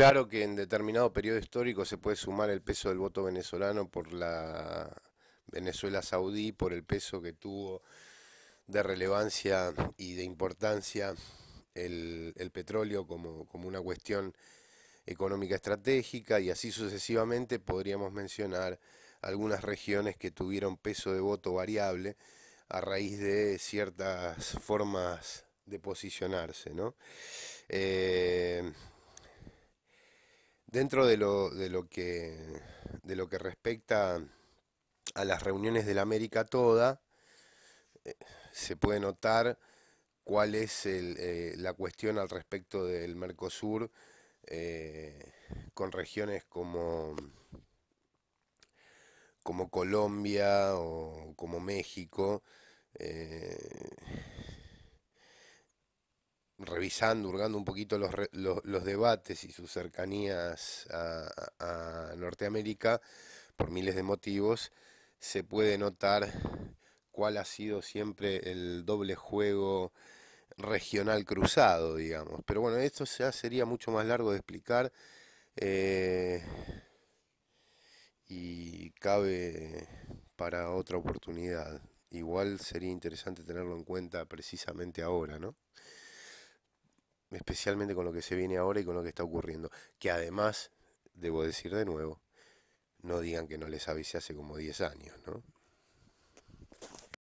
Claro que en determinado periodo histórico se puede sumar el peso del voto venezolano por la Venezuela saudí, por el peso que tuvo de relevancia y de importancia el, petróleo como, una cuestión económica estratégica y así sucesivamente podríamos mencionar algunas regiones que tuvieron peso de voto variable a raíz de ciertas formas de posicionarse. ¿no? Eh, Dentro de lo, de lo, que, de lo que respecta a las reuniones de la América toda, eh, se puede notar cuál es eh, la cuestión al respecto del Mercosur eh, con regiones como, como Colombia o como México revisando, hurgando un poquito los, debates y sus cercanías a, Norteamérica, por miles de motivos, se puede notar cuál ha sido siempre el doble juego regional cruzado, digamos. Pero bueno, esto ya sería mucho más largo de explicar. Eh, y cabe para otra oportunidad. Igual sería interesante tenerlo en cuenta precisamente ahora, ¿no? especialmente con lo que se viene ahora y con lo que está ocurriendo. Que además, debo decir de nuevo, no digan que no les avise hace como 10 años, ¿no?